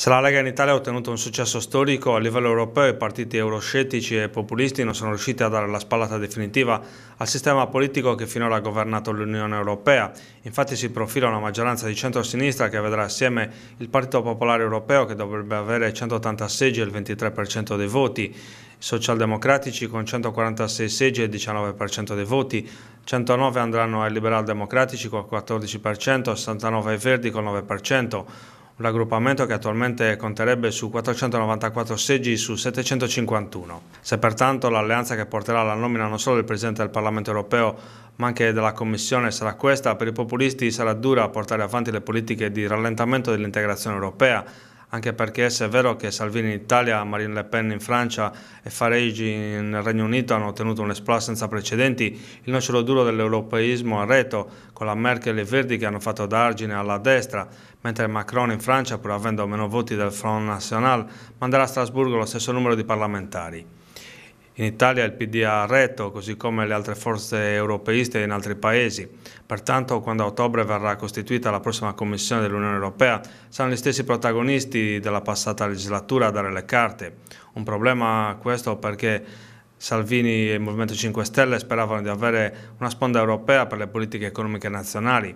Se la Lega in Italia ha ottenuto un successo storico, a livello europeo i partiti euroscettici e populisti non sono riusciti a dare la spallata definitiva al sistema politico che finora ha governato l'Unione Europea. Infatti si profila una maggioranza di centro-sinistra che vedrà assieme il Partito Popolare Europeo che dovrebbe avere 180 seggi e il 23% dei voti, i socialdemocratici con 146 seggi e il 19% dei voti, 109 andranno ai liberal democratici con il 14%, 69 ai verdi con 9% un raggruppamento che attualmente conterebbe su 494 seggi su 751. Se pertanto l'alleanza che porterà alla nomina non solo del Presidente del Parlamento europeo, ma anche della Commissione sarà questa, per i populisti sarà dura portare avanti le politiche di rallentamento dell'integrazione europea, anche perché se è vero che Salvini in Italia, Marine Le Pen in Francia e Farage nel Regno Unito hanno ottenuto un esplosivo senza precedenti, il nocciolo duro dell'europeismo ha retto, con la Merkel e i Verdi che hanno fatto d'argine alla destra, mentre Macron in Francia, pur avendo meno voti del Front National, manderà a Strasburgo lo stesso numero di parlamentari. In Italia il PD ha retto, così come le altre forze europeiste in altri paesi. Pertanto, quando a ottobre verrà costituita la prossima Commissione dell'Unione Europea, saranno gli stessi protagonisti della passata legislatura a dare le carte. Un problema questo perché Salvini e il Movimento 5 Stelle speravano di avere una sponda europea per le politiche economiche nazionali.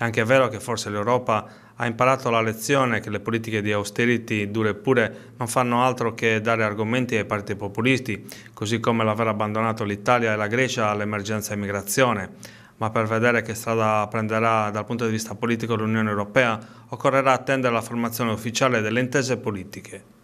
È anche vero che forse l'Europa ha imparato la lezione che le politiche di austerity dure pure non fanno altro che dare argomenti ai partiti populisti, così come l'aver abbandonato l'Italia e la Grecia all'emergenza immigrazione ma per vedere che strada prenderà dal punto di vista politico l'Unione Europea occorrerà attendere la formazione ufficiale delle intese politiche.